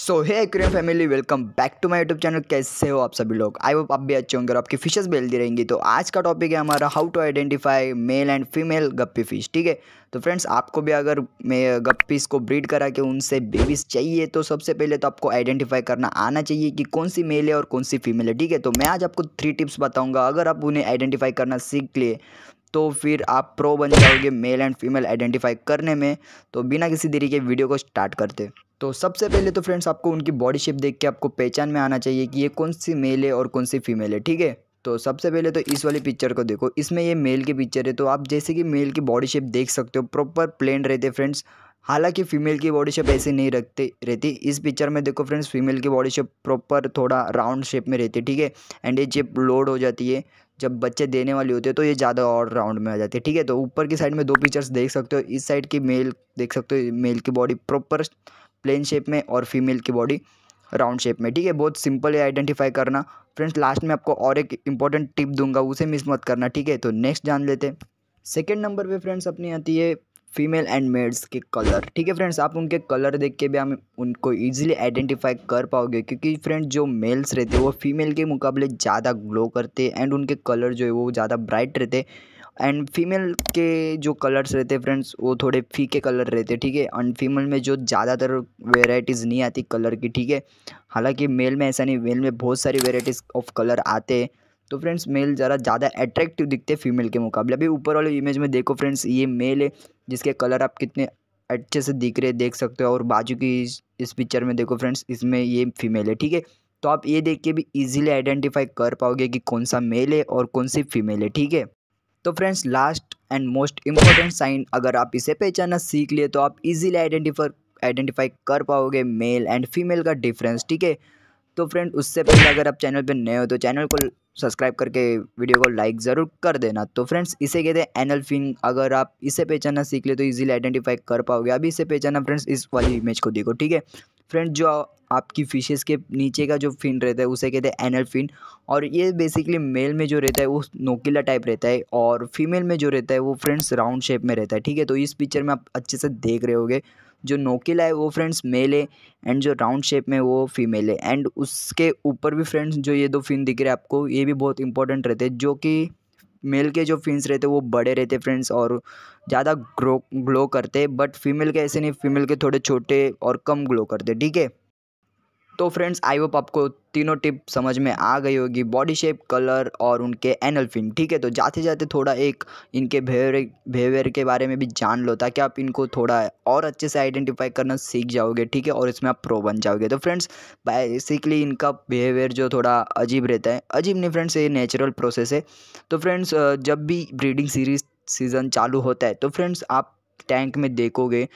सो hey क्रियम family welcome back to my YouTube channel कैसे हो आप सभी लोग आई होप आप भी अच्छे होंगे और आपकी फिशेस भी हेल्दी रहेंगी तो आज का टॉपिक है हमारा how to identify male and female guppy fish ठीक है तो फ्रेंड्स आपको भी अगर मैं गप्पीज को ब्रीड करा के उनसे बेबीज चाहिए तो सबसे पहले तो आपको आइडेंटिफाई करना आना चाहिए कि कौन सी मेल है और कौन सी फीमेल है ठीक है तो मैं आज आपको थ्री टिप्स बताऊँगा अगर आप उन्हें आइडेंटिफाई करना सीख लिए तो फिर आप प्रो बन जाओगे मेल एंड फीमेल आइडेंटिफाई करने में तो बिना किसी देरी के वीडियो को स्टार्ट करते तो सबसे पहले तो फ्रेंड्स आपको उनकी बॉडी शेप देख के आपको पहचान में आना चाहिए कि ये कौन सी मेल है और कौन सी फीमेल है ठीक है तो सबसे पहले तो इस वाली पिक्चर को देखो इसमें ये मेल की पिक्चर है तो आप जैसे कि मेल की बॉडी शेप देख सकते हो प्रॉपर प्लेन रहते फ्रेंड्स हालांकि फ़ीमेल की बॉडी शेप ऐसी नहीं रखते रहती इस पिक्चर में देखो फ्रेंड्स फीमेल की बॉडी शेप प्रॉपर थोड़ा राउंड शेप में रहती है ठीक है एंड ये जेप लोड हो जाती है जब बच्चे देने वाले होते हैं तो ये ज़्यादा और राउंड में आ जाती है ठीक है तो ऊपर की साइड में दो पिक्चर्स देख सकते हो इस साइड की मेल देख सकते हो मेल की बॉडी प्रॉपर प्लेन शेप में और फीमेल की बॉडी राउंड शेप में ठीक है बहुत सिंपल है आइडेंटिफाई करना फ्रेंड्स लास्ट में आपको और एक इंपॉर्टेंट टिप दूंगा उसे मिस मत करना ठीक है तो नेक्स्ट जान लेते सेकेंड नंबर पर फ्रेंड्स अपनी आती है फीमेल एंड मेल्स के कलर ठीक है फ्रेंड्स आप उनके कलर देख के भी हम उनको इजीली आइडेंटिफाई कर पाओगे क्योंकि फ्रेंड्स जो मेल्स रहते हैं वो फीमेल के मुकाबले ज़्यादा ग्लो करते हैं एंड उनके कलर जो है वो ज़्यादा ब्राइट रहते हैं एंड फीमेल के जो कलर्स रहते हैं फ्रेंड्स वो थोड़े फीके कलर रहते हैं ठीक है एंड फीमेल में जो ज़्यादातर वेराइटीज़ नहीं आती कलर की ठीक है हालांकि मेल में ऐसा नहीं मेल में बहुत सारी वेराइटीज़ ऑफ कलर आते हैं तो फ्रेंड्स मेल ज़रा ज़्यादा अट्रैक्टिव दिखते हैं फीमेल के मुकाबले अभी ऊपर वाले इमेज में देखो फ्रेंड्स ये मेल है जिसके कलर आप कितने अच्छे से दिख रहे देख सकते हो और बाजू की इस, इस पिक्चर में देखो फ्रेंड्स इसमें ये फीमेल है ठीक है तो आप ये देख के भी इजीली आइडेंटिफाई कर पाओगे कि कौन सा मेल है और कौन सी फीमेल है ठीक है तो friends last and most important sign अगर आप इसे पहचाना सीख लिए तो आप इजीली आइडेंटिफाई आइडेंटिफाई कर पाओगे मेल एंड फीमेल का डिफरेंस ठीक है तो फ्रेंड उससे पहले अगर आप चैनल पर नए हो तो चैनल को सब्सक्राइब करके वीडियो को लाइक ज़रूर कर देना तो फ्रेंड्स इसे कहते हैं एनल फिन अगर आप इसे पहचाना सीख ले तो इजीली आइडेंटिफाई कर पाओगे अभी इसे पहचाना फ्रेंड्स इस वाली इमेज को देखो ठीक है फ्रेंड जो आपकी फिशेस के नीचे का जो फिन रहता है उसे कहते हैं एनल फिन और ये बेसिकली मेल में जो रहता है वो नोकिला टाइप रहता है और फीमेल में जो रहता है वो फ्रेंड्स राउंड शेप में रहता है ठीक है तो इस पिक्चर में आप अच्छे से देख रहे होगे जो नोकिला है वो फ्रेंड्स मेल है एंड जो राउंड शेप में वो फीमेल है एंड उसके ऊपर भी फ्रेंड्स जो ये दो फिन दिख रहे हैं आपको ये भी बहुत इंपॉर्टेंट रहते हैं जो कि मेल के जो फिन्स रहते वो बड़े रहते फ्रेंड्स और ज़्यादा ग्रो ग्लो करते बट फीमेल के ऐसे नहीं फीमेल के थोड़े छोटे और कम ग्लो करते ठीक है तो फ्रेंड्स आई होप आपको तीनों टिप समझ में आ गई होगी बॉडी शेप कलर और उनके एनलफिन ठीक है तो जाते जाते थोड़ा एक इनके बिहेवियर बिहेवियर के बारे में भी जान लो ताकि आप इनको थोड़ा और अच्छे से आइडेंटिफाई करना सीख जाओगे ठीक है और इसमें आप प्रो बन जाओगे तो फ्रेंड्स बेसिकली इनका बिहेवियर जो थोड़ा अजीब रहता है अजीब नहीं फ्रेंड्स ये नेचुरल प्रोसेस है तो फ्रेंड्स जब भी ब्रीडिंग सीरीज सीज़न चालू होता है तो फ्रेंड्स आप टैंक में देखोगे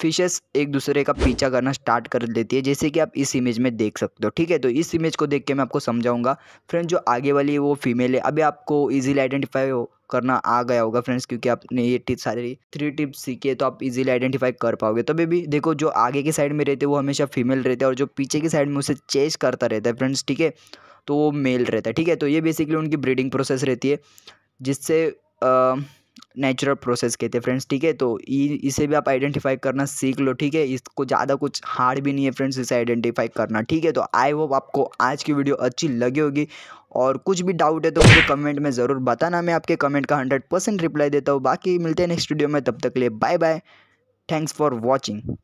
फिशेस एक दूसरे का पीछा करना स्टार्ट कर देती है जैसे कि आप इस इमेज में देख सकते हो ठीक है तो इस इमेज को देख के मैं आपको समझाऊंगा फ्रेंड्स जो आगे वाली है वो फीमेल है अभी आपको इजीली आइडेंटिफाई हो करना आ गया होगा फ्रेंड्स क्योंकि आपने ये टिप्स सारी थ्री टिप्स सीखी है तो आप इजीली आइडेंटिफाई कर पाओगे तो बेबी देखो जो आगे की साइड में रहते हैं वो हमेशा फीमेल रहते हैं और जो पीछे की साइड में उसे चेज करता रहता है फ्रेंड्स ठीक है तो वो मेल रहता है ठीक है तो ये बेसिकली उनकी ब्रीडिंग प्रोसेस रहती है जिससे नेचुरल प्रोसेस कहते हैं फ्रेंड्स ठीक है तो इसे भी आप आइडेंटिफाई करना सीख लो ठीक है इसको ज़्यादा कुछ हार्ड भी नहीं है फ्रेंड्स इसे आइडेंटिफाई करना ठीक है तो आई होप आपको आज की वीडियो अच्छी लगी होगी और कुछ भी डाउट है तो मुझे कमेंट में ज़रूर बताना मैं आपके कमेंट का हंड्रेड परसेंट रिप्लाई देता हूँ बाकी मिलते हैं नेक्स्ट वीडियो में तब तक के लिए bye bye thanks for watching